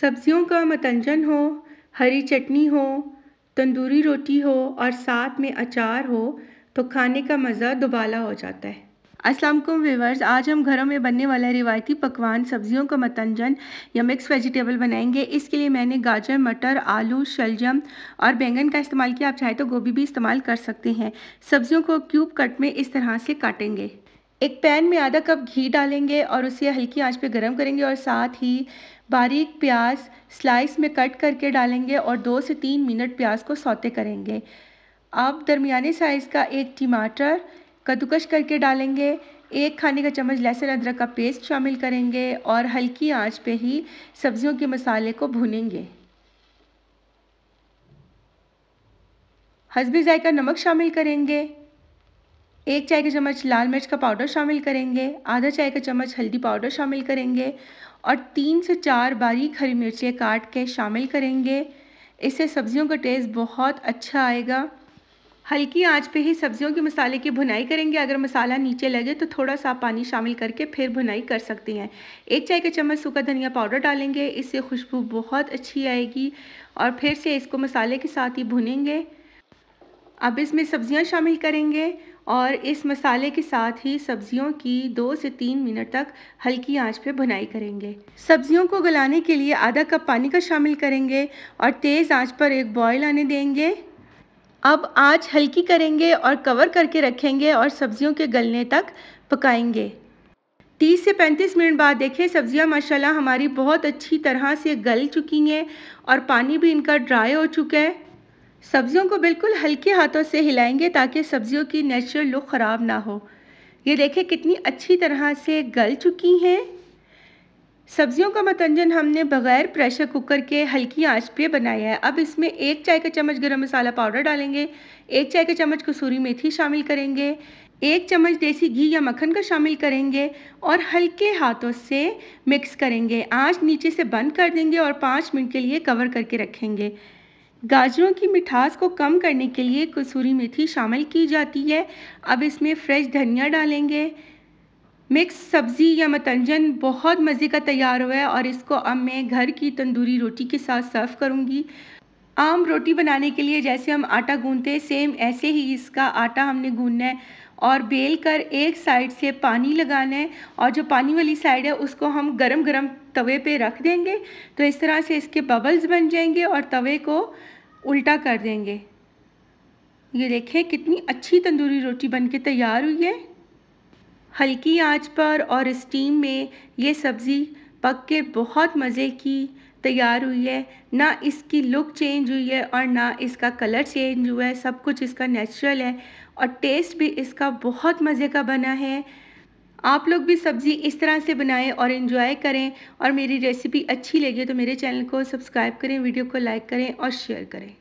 सब्जियों का मतंजन हो हरी चटनी हो तंदूरी रोटी हो और साथ में अचार हो तो खाने का मज़ा दुबाला हो जाता है असलम व्यूवर्स आज हम घरों में बनने वाला रिवायती पकवान सब्जियों का मतंजन या मिक्स वेजिटेबल बनाएंगे इसके लिए मैंने गाजर मटर आलू शलजम और बैंगन का इस्तेमाल किया आप चाहे तो गोभी भी इस्तेमाल कर सकते हैं सब्जियों को क्यूब कट में इस तरह से काटेंगे एक पैन में आधा कप घी डालेंगे और उसे हल्की आंच पे गरम करेंगे और साथ ही बारीक प्याज स्लाइस में कट करके डालेंगे और दो से तीन मिनट प्याज को सौते करेंगे आप दरमियाने साइज़ का एक टमाटर कद्दूकश करके डालेंगे एक खाने का चम्मच लहसुन अदरक का पेस्ट शामिल करेंगे और हल्की आंच पे ही सब्जियों के मसाले को भूनेंगे हसबी जायका नमक शामिल करेंगे एक चाय का चम्मच लाल मिर्च का पाउडर शामिल करेंगे आधा चाय का चम्मच हल्दी पाउडर शामिल करेंगे और तीन से चार बारीक हरी मिर्चें काट के शामिल करेंगे इससे सब्जियों का टेस्ट बहुत अच्छा आएगा हल्की आंच पे ही सब्जियों के मसाले की भुनाई करेंगे अगर मसाला नीचे लगे तो थोड़ा सा पानी शामिल करके फिर भुनाई कर सकती हैं एक चाय का चम्मच सूखा धनिया पाउडर डालेंगे इससे खुशबू बहुत अच्छी आएगी और फिर से इसको मसाले के साथ ही भुनेंगे अब इसमें सब्जियां शामिल करेंगे और इस मसाले के साथ ही सब्जियों की दो से तीन मिनट तक हल्की आंच पे भुनाई करेंगे सब्जियों को गलाने के लिए आधा कप पानी का शामिल करेंगे और तेज़ आंच पर एक बॉयल आने देंगे अब आंच हल्की करेंगे और कवर करके रखेंगे और सब्जियों के गलने तक पकाएंगे 30 से 35 मिनट बाद देखें सब्जियां माशाल्लाह हमारी बहुत अच्छी तरह से गल चुकी हैं और पानी भी इनका ड्राई हो चुका है सब्जियों को बिल्कुल हल्के हाथों से हिलाएंगे ताकि सब्जियों की नेचुरल लुक ख़राब ना हो ये देखें कितनी अच्छी तरह से गल चुकी हैं सब्जियों का मतंजन हमने बग़ैर प्रेशर कुकर के हल्की आंच पे बनाया है अब इसमें एक चाय का चम्मच गरम मसाला पाउडर डालेंगे एक चाय का चम्मच कसूरी मेथी शामिल करेंगे एक चम्मच देसी घी या मक्खन का शामिल करेंगे और हल्के हाथों से मिक्स करेंगे आंच नीचे से बंद कर देंगे और पाँच मिनट के लिए कवर करके रखेंगे गाजरों की मिठास को कम करने के लिए कसूरी मेथी शामिल की जाती है अब इसमें फ्रेश धनिया डालेंगे मिक्स सब्ज़ी या मतंजन बहुत मज़े का तैयार हुआ है और इसको अब मैं घर की तंदूरी रोटी के साथ सर्व करूँगी आम रोटी बनाने के लिए जैसे हम आटा गूंदते हैं सेम ऐसे ही इसका आटा हमने गूंदना है और बेल कर एक साइड से पानी लगाना है और जो पानी वाली साइड है उसको हम गरम गरम तवे पे रख देंगे तो इस तरह से इसके बबल्स बन जाएंगे और तवे को उल्टा कर देंगे ये देखें कितनी अच्छी तंदूरी रोटी बन के तैयार हुई है हल्की आंच पर और स्टीम में ये सब्ज़ी पक के बहुत मज़े की तैयार हुई है ना इसकी लुक चेंज हुई है और ना इसका कलर चेंज हुआ है सब कुछ इसका नेचुरल है और टेस्ट भी इसका बहुत मज़े का बना है आप लोग भी सब्ज़ी इस तरह से बनाएं और इन्जॉय करें और मेरी रेसिपी अच्छी लगी तो मेरे चैनल को सब्सक्राइब करें वीडियो को लाइक करें और शेयर करें